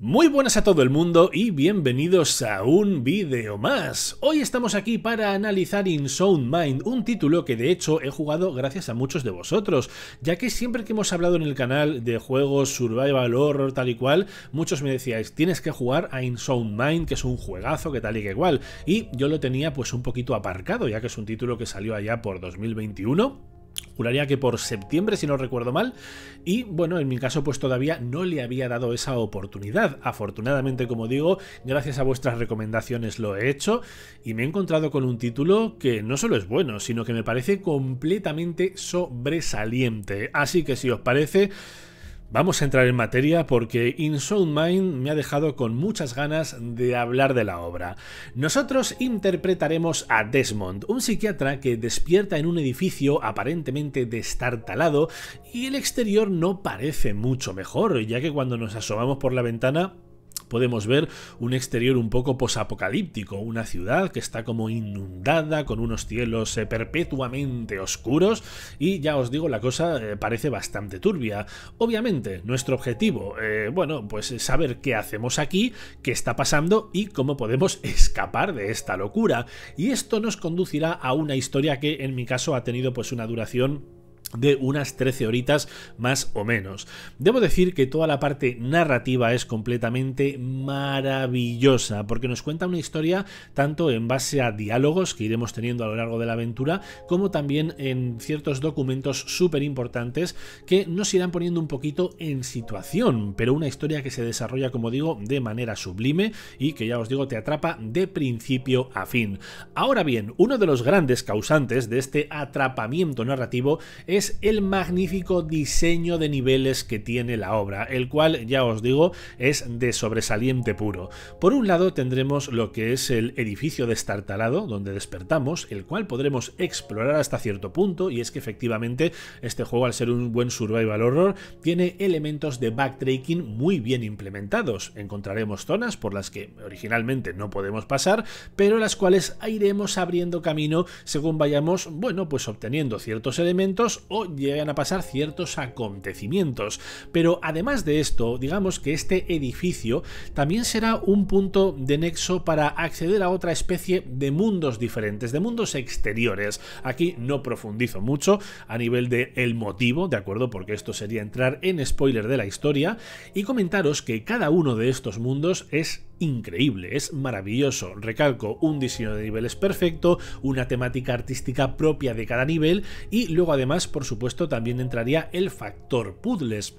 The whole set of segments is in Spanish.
Muy buenas a todo el mundo y bienvenidos a un vídeo más. Hoy estamos aquí para analizar In Sound Mind, un título que de hecho he jugado gracias a muchos de vosotros, ya que siempre que hemos hablado en el canal de juegos survival horror tal y cual, muchos me decíais, tienes que jugar a In Sound Mind, que es un juegazo, que tal y que igual, y yo lo tenía pues un poquito aparcado, ya que es un título que salió allá por 2021 que por septiembre, si no recuerdo mal, y bueno, en mi caso pues todavía no le había dado esa oportunidad. Afortunadamente, como digo, gracias a vuestras recomendaciones lo he hecho y me he encontrado con un título que no solo es bueno, sino que me parece completamente sobresaliente. Así que si os parece... Vamos a entrar en materia porque In Sound Mind me ha dejado con muchas ganas de hablar de la obra. Nosotros interpretaremos a Desmond, un psiquiatra que despierta en un edificio aparentemente destartalado y el exterior no parece mucho mejor, ya que cuando nos asomamos por la ventana podemos ver un exterior un poco posapocalíptico, una ciudad que está como inundada con unos cielos eh, perpetuamente oscuros y ya os digo, la cosa eh, parece bastante turbia. Obviamente, nuestro objetivo, eh, bueno, pues saber qué hacemos aquí, qué está pasando y cómo podemos escapar de esta locura. Y esto nos conducirá a una historia que en mi caso ha tenido pues una duración de unas 13 horitas más o menos. Debo decir que toda la parte narrativa es completamente maravillosa porque nos cuenta una historia tanto en base a diálogos que iremos teniendo a lo largo de la aventura como también en ciertos documentos súper importantes que nos irán poniendo un poquito en situación, pero una historia que se desarrolla como digo de manera sublime y que ya os digo te atrapa de principio a fin. Ahora bien, uno de los grandes causantes de este atrapamiento narrativo es es el magnífico diseño de niveles que tiene la obra, el cual, ya os digo, es de sobresaliente puro. Por un lado tendremos lo que es el edificio destartalado, donde despertamos, el cual podremos explorar hasta cierto punto, y es que efectivamente este juego, al ser un buen survival horror, tiene elementos de backtracking muy bien implementados. Encontraremos zonas por las que originalmente no podemos pasar, pero las cuales iremos abriendo camino según vayamos, bueno, pues obteniendo ciertos elementos o llegan a pasar ciertos acontecimientos. Pero además de esto, digamos que este edificio también será un punto de nexo para acceder a otra especie de mundos diferentes, de mundos exteriores. Aquí no profundizo mucho a nivel de el motivo, ¿de acuerdo? Porque esto sería entrar en spoiler de la historia y comentaros que cada uno de estos mundos es increíble, es maravilloso. Recalco, un diseño de niveles perfecto, una temática artística propia de cada nivel y luego además, por supuesto, también entraría el factor puzzles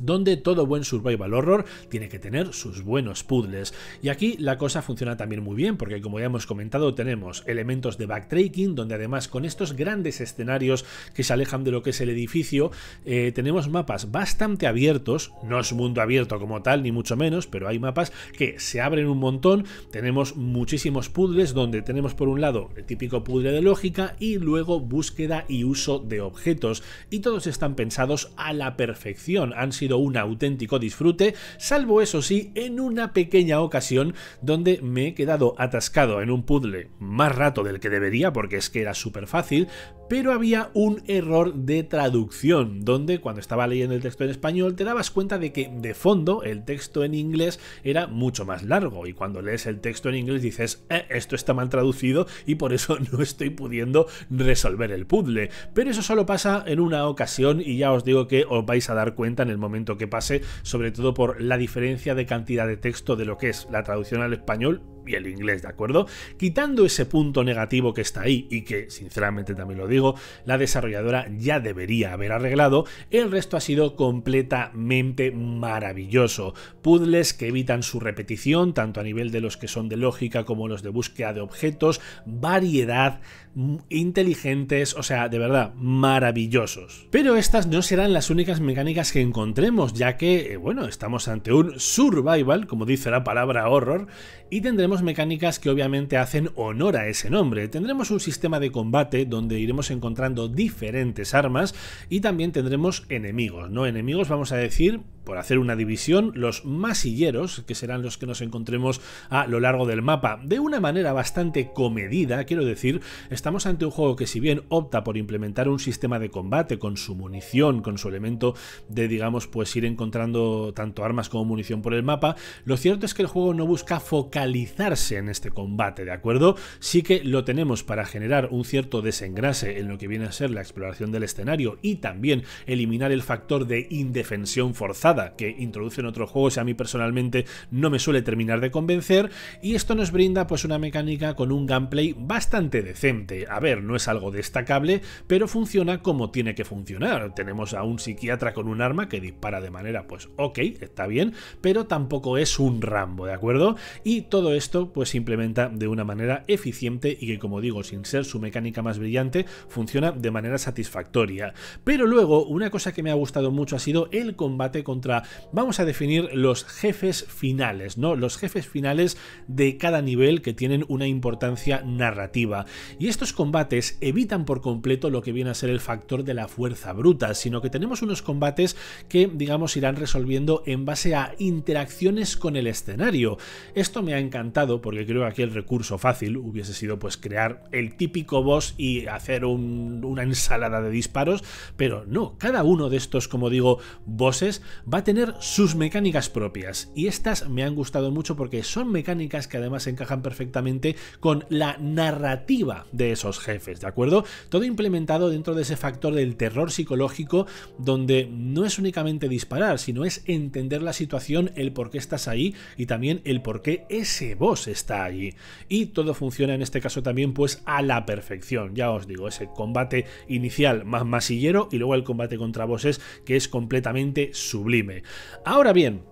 donde todo buen survival horror tiene que tener sus buenos puzzles. Y aquí la cosa funciona también muy bien, porque como ya hemos comentado, tenemos elementos de backtracking, donde además con estos grandes escenarios que se alejan de lo que es el edificio, eh, tenemos mapas bastante abiertos, no es mundo abierto como tal, ni mucho menos, pero hay mapas que se abren un montón, tenemos muchísimos puzzles, donde tenemos por un lado el típico puzzle de lógica y luego búsqueda y uso de objetos, y todos están pensados a la perfección, han sido un auténtico disfrute, salvo eso sí, en una pequeña ocasión donde me he quedado atascado en un puzzle más rato del que debería, porque es que era súper fácil, pero había un error de traducción, donde cuando estaba leyendo el texto en español te dabas cuenta de que de fondo el texto en inglés era mucho más largo y cuando lees el texto en inglés dices, eh, esto está mal traducido y por eso no estoy pudiendo resolver el puzzle. Pero eso solo pasa en una ocasión y ya os digo que os vais a dar cuenta en el momento que pase, sobre todo por la diferencia de cantidad de texto de lo que es la traducción al español y el inglés, ¿de acuerdo? Quitando ese punto negativo que está ahí y que, sinceramente también lo digo, la desarrolladora ya debería haber arreglado, el resto ha sido completamente maravilloso. Puzzles que evitan su repetición, tanto a nivel de los que son de lógica como los de búsqueda de objetos, variedad, mm, inteligentes, o sea, de verdad, maravillosos. Pero estas no serán las únicas mecánicas que encontremos, ya que, eh, bueno, estamos ante un survival, como dice la palabra horror, y tendremos mecánicas que obviamente hacen honor a ese nombre. Tendremos un sistema de combate donde iremos encontrando diferentes armas y también tendremos enemigos, ¿no? Enemigos, vamos a decir, por hacer una división, los masilleros, que serán los que nos encontremos a lo largo del mapa. De una manera bastante comedida, quiero decir, estamos ante un juego que si bien opta por implementar un sistema de combate con su munición, con su elemento de, digamos, pues ir encontrando tanto armas como munición por el mapa, lo cierto es que el juego no busca focalizar en este combate, ¿de acuerdo? Sí que lo tenemos para generar un cierto desengrase en lo que viene a ser la exploración del escenario y también eliminar el factor de indefensión forzada que introducen otros juegos y a mí personalmente no me suele terminar de convencer y esto nos brinda pues una mecánica con un gameplay bastante decente. A ver, no es algo destacable, pero funciona como tiene que funcionar. Tenemos a un psiquiatra con un arma que dispara de manera pues ok, está bien, pero tampoco es un Rambo, ¿de acuerdo? Y todo esto pues se implementa de una manera eficiente y que como digo, sin ser su mecánica más brillante, funciona de manera satisfactoria. Pero luego, una cosa que me ha gustado mucho ha sido el combate contra, vamos a definir los jefes finales, ¿no? Los jefes finales de cada nivel que tienen una importancia narrativa. Y estos combates evitan por completo lo que viene a ser el factor de la fuerza bruta, sino que tenemos unos combates que, digamos, irán resolviendo en base a interacciones con el escenario. Esto me ha encantado porque creo que aquí el recurso fácil hubiese sido pues crear el típico boss y hacer una ensalada de disparos, pero no, cada uno de estos, como digo, bosses va a tener sus mecánicas propias y estas me han gustado mucho porque son mecánicas que además encajan perfectamente con la narrativa de esos jefes, ¿de acuerdo? Todo implementado dentro de ese factor del terror psicológico donde no es únicamente disparar, sino es entender la situación, el por qué estás ahí y también el por qué ese boss está allí. Y todo funciona en este caso también pues a la perfección. Ya os digo, ese combate inicial más masillero y luego el combate contra bosses que es completamente sublime. Ahora bien,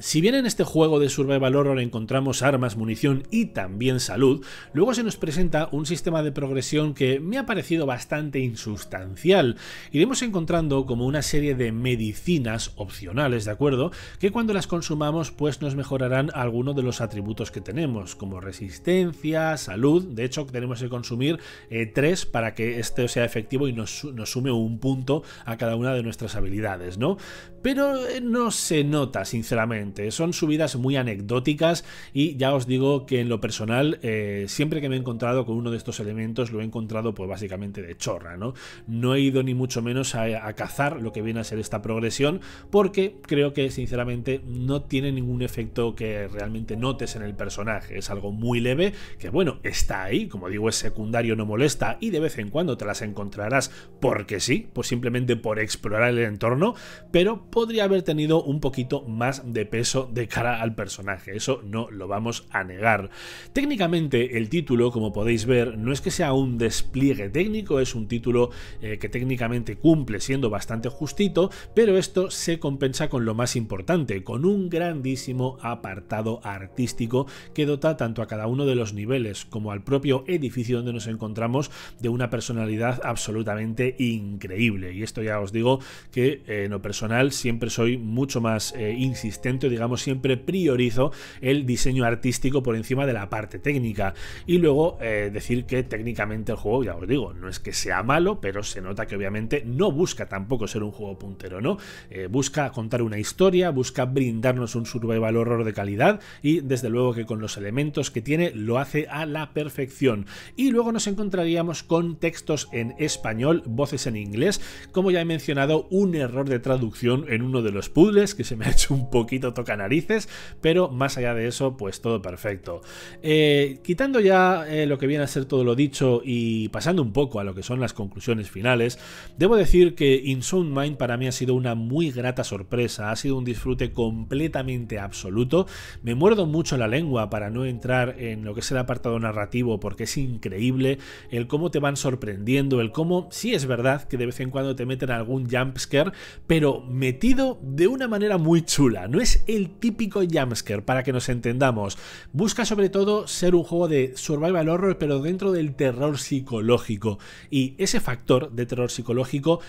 si bien en este juego de survival horror encontramos armas, munición y también salud, luego se nos presenta un sistema de progresión que me ha parecido bastante insustancial. Iremos encontrando como una serie de medicinas opcionales, ¿de acuerdo? Que cuando las consumamos pues nos mejorarán algunos de los atributos que tenemos, como resistencia, salud, de hecho tenemos que consumir eh, tres para que este sea efectivo y nos, sume un punto a cada una de nuestras habilidades, ¿no? Pero eh, no se nota, sinceramente son subidas muy anecdóticas y ya os digo que en lo personal, eh, siempre que me he encontrado con uno de estos elementos, lo he encontrado pues básicamente de chorra, ¿no? No he ido ni mucho menos a, a cazar lo que viene a ser esta progresión porque creo que sinceramente no tiene ningún efecto que realmente notes en el personaje. Es algo muy leve que bueno, está ahí, como digo, es secundario, no molesta y de vez en cuando te las encontrarás porque sí, pues simplemente por explorar el entorno, pero podría haber tenido un poquito más de peso de cara al personaje, eso no lo vamos a negar. Técnicamente el título, como podéis ver, no es que sea un despliegue técnico, es un título eh, que técnicamente cumple siendo bastante justito, pero esto se compensa con lo más importante, con un grandísimo apartado artístico que dota tanto a cada uno de los niveles como al propio edificio donde nos encontramos de una personalidad absolutamente increíble. Y esto ya os digo que eh, en lo personal siempre soy mucho más eh, insistente intento, digamos, siempre priorizo el diseño artístico por encima de la parte técnica. Y luego eh, decir que técnicamente el juego, ya os digo, no es que sea malo, pero se nota que obviamente no busca tampoco ser un juego puntero, ¿no? Eh, busca contar una historia, busca brindarnos un survival horror de calidad y desde luego que con los elementos que tiene lo hace a la perfección. Y luego nos encontraríamos con textos en español, voces en inglés, como ya he mencionado, un error de traducción en uno de los puzzles que se me ha hecho un poquito toca narices, pero más allá de eso, pues todo perfecto. Eh, quitando ya eh, lo que viene a ser todo lo dicho y pasando un poco a lo que son las conclusiones finales, debo decir que Insound Mind para mí ha sido una muy grata sorpresa, ha sido un disfrute completamente absoluto. Me muerdo mucho la lengua para no entrar en lo que es el apartado narrativo porque es increíble el cómo te van sorprendiendo, el cómo sí es verdad que de vez en cuando te meten algún jumpscare, pero metido de una manera muy chula. No es el típico jamsker, para que nos entendamos. Busca sobre todo ser un juego de survival horror, pero dentro del terror psicológico. Y ese factor de terror psicológico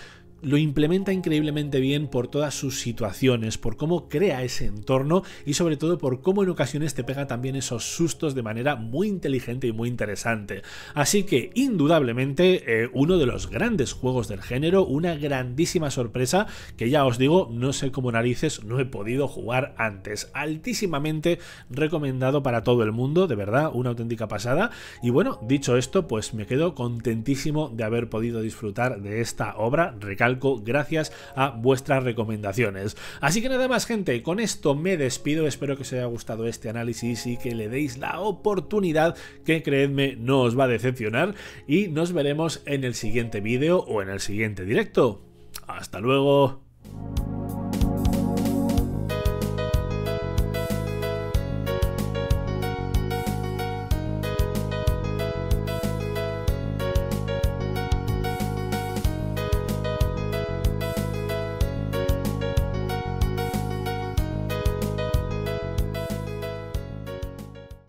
lo implementa increíblemente bien por todas sus situaciones, por cómo crea ese entorno y sobre todo por cómo en ocasiones te pega también esos sustos de manera muy inteligente y muy interesante. Así que indudablemente eh, uno de los grandes juegos del género, una grandísima sorpresa que ya os digo, no sé cómo narices no he podido jugar antes. Altísimamente recomendado para todo el mundo, de verdad, una auténtica pasada. Y bueno, dicho esto, pues me quedo contentísimo de haber podido disfrutar de esta obra. Recalco gracias a vuestras recomendaciones. Así que nada más gente, con esto me despido, espero que os haya gustado este análisis y que le deis la oportunidad que creedme no os va a decepcionar y nos veremos en el siguiente vídeo o en el siguiente directo. Hasta luego.